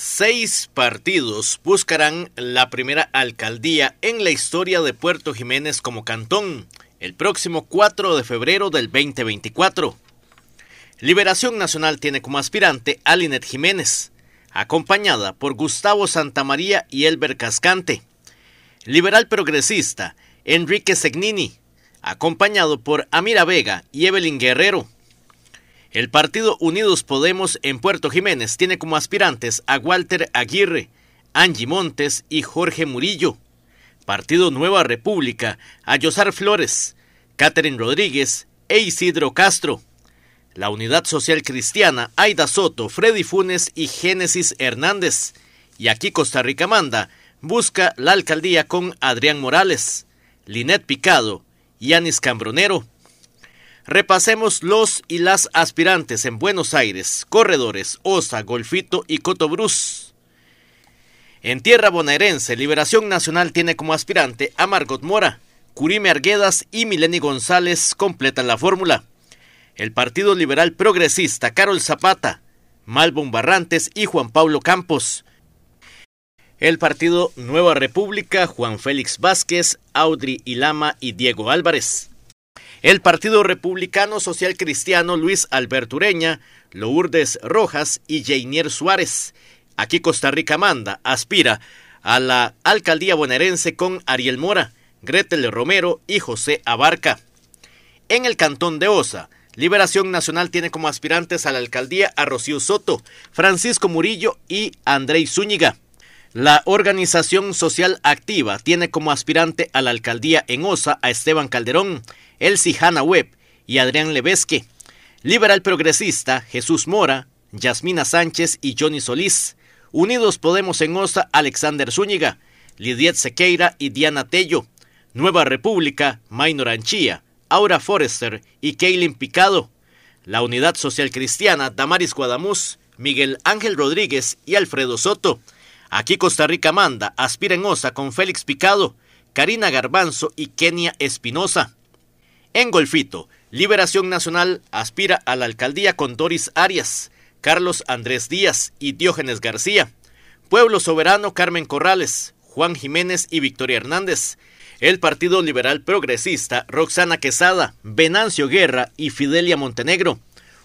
Seis partidos buscarán la primera alcaldía en la historia de Puerto Jiménez como cantón el próximo 4 de febrero del 2024. Liberación Nacional tiene como aspirante a Jiménez, acompañada por Gustavo Santamaría y Elber Cascante. Liberal Progresista, Enrique Segnini, acompañado por Amira Vega y Evelyn Guerrero. El partido Unidos Podemos en Puerto Jiménez tiene como aspirantes a Walter Aguirre, Angie Montes y Jorge Murillo. Partido Nueva República a Yosar Flores, Catherine Rodríguez e Isidro Castro. La Unidad Social Cristiana, Aida Soto, Freddy Funes y Génesis Hernández. Y aquí Costa Rica manda, busca la alcaldía con Adrián Morales, Linet Picado y Anis Cambronero. Repasemos los y las aspirantes en Buenos Aires, Corredores, Osa, Golfito y Cotobruz. En tierra bonaerense, Liberación Nacional tiene como aspirante a Margot Mora, Curime Arguedas y Mileni González completan la fórmula. El Partido Liberal Progresista, Carol Zapata, Malbon Barrantes y Juan Pablo Campos. El partido Nueva República, Juan Félix Vázquez, Audrey Ilama y Diego Álvarez. El Partido Republicano Social Cristiano Luis Ureña, Lourdes Rojas y Jainier Suárez. Aquí Costa Rica manda, aspira a la alcaldía bonaerense con Ariel Mora, Gretel Romero y José Abarca. En el cantón de Osa, Liberación Nacional tiene como aspirantes a la alcaldía a Rocío Soto, Francisco Murillo y Andrei Zúñiga. La organización social activa tiene como aspirante a la alcaldía en Osa a Esteban Calderón, Elsie Hanna Webb y Adrián Levesque, Liberal Progresista Jesús Mora, Yasmina Sánchez y Johnny Solís, Unidos Podemos en Osa Alexander Zúñiga, Lidiet Sequeira y Diana Tello, Nueva República Maynor Anchía, Aura Forrester y Kaylin Picado, la Unidad Social Cristiana Damaris Guadamuz, Miguel Ángel Rodríguez y Alfredo Soto, Aquí Costa Rica manda Aspira en Osa con Félix Picado, Karina Garbanzo y Kenia Espinosa. En Golfito, Liberación Nacional aspira a la alcaldía con Doris Arias, Carlos Andrés Díaz y Diógenes García. Pueblo Soberano Carmen Corrales, Juan Jiménez y Victoria Hernández. El Partido Liberal Progresista Roxana Quesada, Venancio Guerra y Fidelia Montenegro.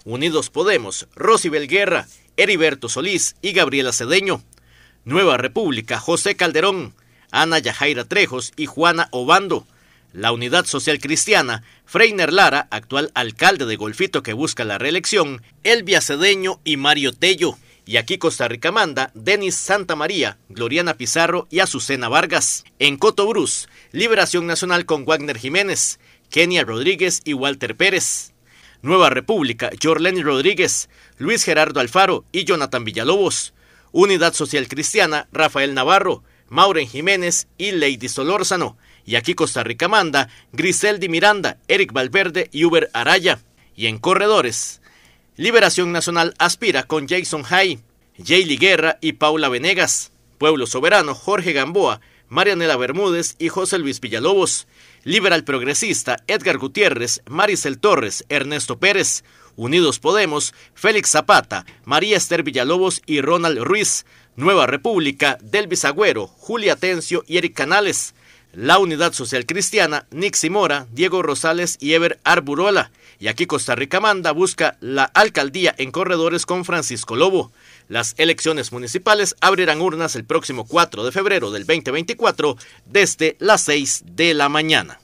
Unidos Podemos, Rosibel Guerra, Heriberto Solís y Gabriela Cedeño. Nueva República, José Calderón, Ana Yajaira Trejos y Juana Obando. La Unidad Social Cristiana, Freiner Lara, actual alcalde de Golfito que busca la reelección, Elvia Cedeño y Mario Tello. Y aquí Costa Rica manda Denis Santa María, Gloriana Pizarro y Azucena Vargas. En Brus Liberación Nacional con Wagner Jiménez, Kenia Rodríguez y Walter Pérez. Nueva República, Jorleni Rodríguez, Luis Gerardo Alfaro y Jonathan Villalobos. Unidad Social Cristiana, Rafael Navarro, Mauren Jiménez y Lady Solórzano. Y aquí Costa Rica manda Griseldi Miranda, Eric Valverde y Uber Araya. Y en corredores, Liberación Nacional aspira con Jason Hay, Jaylee Guerra y Paula Venegas. Pueblo Soberano, Jorge Gamboa, Marianela Bermúdez y José Luis Villalobos. Liberal Progresista, Edgar Gutiérrez, Maricel Torres, Ernesto Pérez. Unidos Podemos, Félix Zapata, María Esther Villalobos y Ronald Ruiz, Nueva República, Delvis Agüero, Julia Tencio y Eric Canales, la Unidad Social Cristiana, Nick Mora, Diego Rosales y Ever Arburola. Y aquí Costa Rica Manda busca la alcaldía en corredores con Francisco Lobo. Las elecciones municipales abrirán urnas el próximo 4 de febrero del 2024 desde las 6 de la mañana.